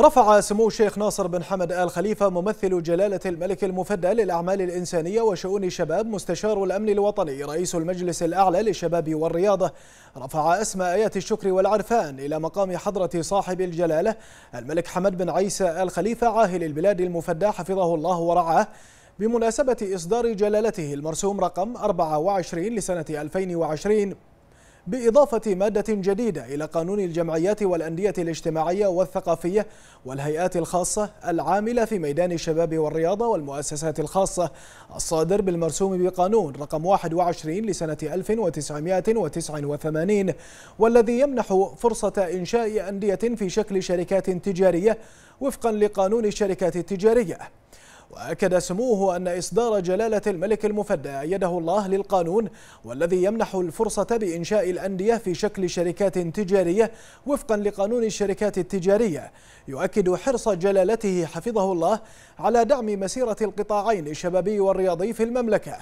رفع سمو الشيخ ناصر بن حمد آل خليفة ممثل جلالة الملك المفدى للأعمال الإنسانية وشؤون الشباب مستشار الأمن الوطني رئيس المجلس الأعلى للشباب والرياضة رفع أسماء آيات الشكر والعرفان إلى مقام حضرة صاحب الجلالة الملك حمد بن عيسى آل خليفة عاهل البلاد المفدى حفظه الله ورعاه بمناسبة إصدار جلالته المرسوم رقم 24 لسنة 2020 بإضافة مادة جديدة إلى قانون الجمعيات والأندية الاجتماعية والثقافية والهيئات الخاصة العاملة في ميدان الشباب والرياضة والمؤسسات الخاصة الصادر بالمرسوم بقانون رقم 21 لسنة 1989 والذي يمنح فرصة إنشاء أندية في شكل شركات تجارية وفقا لقانون الشركات التجارية وأكد سموه أن إصدار جلالة الملك المفدى أيده الله للقانون والذي يمنح الفرصة بإنشاء الأندية في شكل شركات تجارية وفقا لقانون الشركات التجارية يؤكد حرص جلالته حفظه الله على دعم مسيرة القطاعين الشبابي والرياضي في المملكة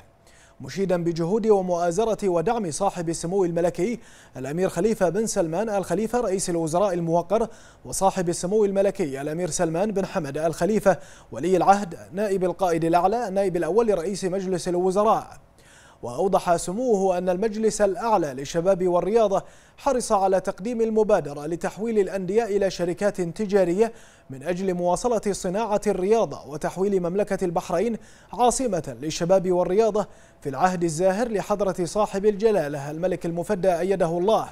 مشيدا بجهود ومؤازرة ودعم صاحب السمو الملكي الأمير خليفة بن سلمان الخليفة رئيس الوزراء الموقر وصاحب السمو الملكي الأمير سلمان بن حمد الخليفة ولي العهد نائب القائد الأعلى نائب الأول رئيس مجلس الوزراء وأوضح سموه أن المجلس الأعلى للشباب والرياضة حرص على تقديم المبادرة لتحويل الأندية إلى شركات تجارية من أجل مواصلة صناعة الرياضة وتحويل مملكة البحرين عاصمة للشباب والرياضة في العهد الزاهر لحضرة صاحب الجلالة الملك المفدى أيده الله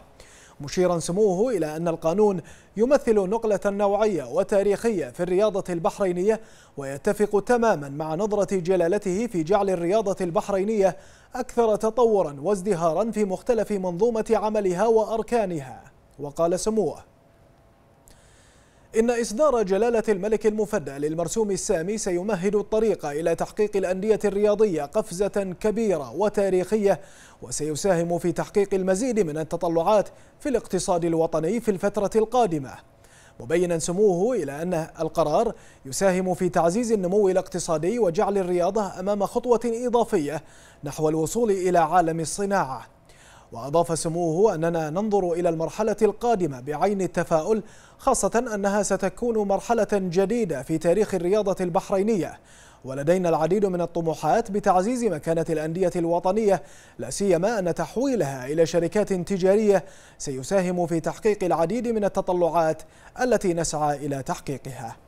مشيرا سموه إلى أن القانون يمثل نقلة نوعية وتاريخية في الرياضة البحرينية ويتفق تماما مع نظرة جلالته في جعل الرياضة البحرينية أكثر تطورا وازدهارا في مختلف منظومة عملها وأركانها وقال سموه إن إصدار جلالة الملك المفدى للمرسوم السامي سيمهد الطريق إلى تحقيق الأندية الرياضية قفزة كبيرة وتاريخية وسيساهم في تحقيق المزيد من التطلعات في الاقتصاد الوطني في الفترة القادمة مبينا سموه إلى أن القرار يساهم في تعزيز النمو الاقتصادي وجعل الرياضة أمام خطوة إضافية نحو الوصول إلى عالم الصناعة وأضاف سموه أننا ننظر إلى المرحلة القادمة بعين التفاؤل خاصة أنها ستكون مرحلة جديدة في تاريخ الرياضة البحرينية ولدينا العديد من الطموحات بتعزيز مكانة الأندية الوطنية لا سيما أن تحويلها إلى شركات تجارية سيساهم في تحقيق العديد من التطلعات التي نسعى إلى تحقيقها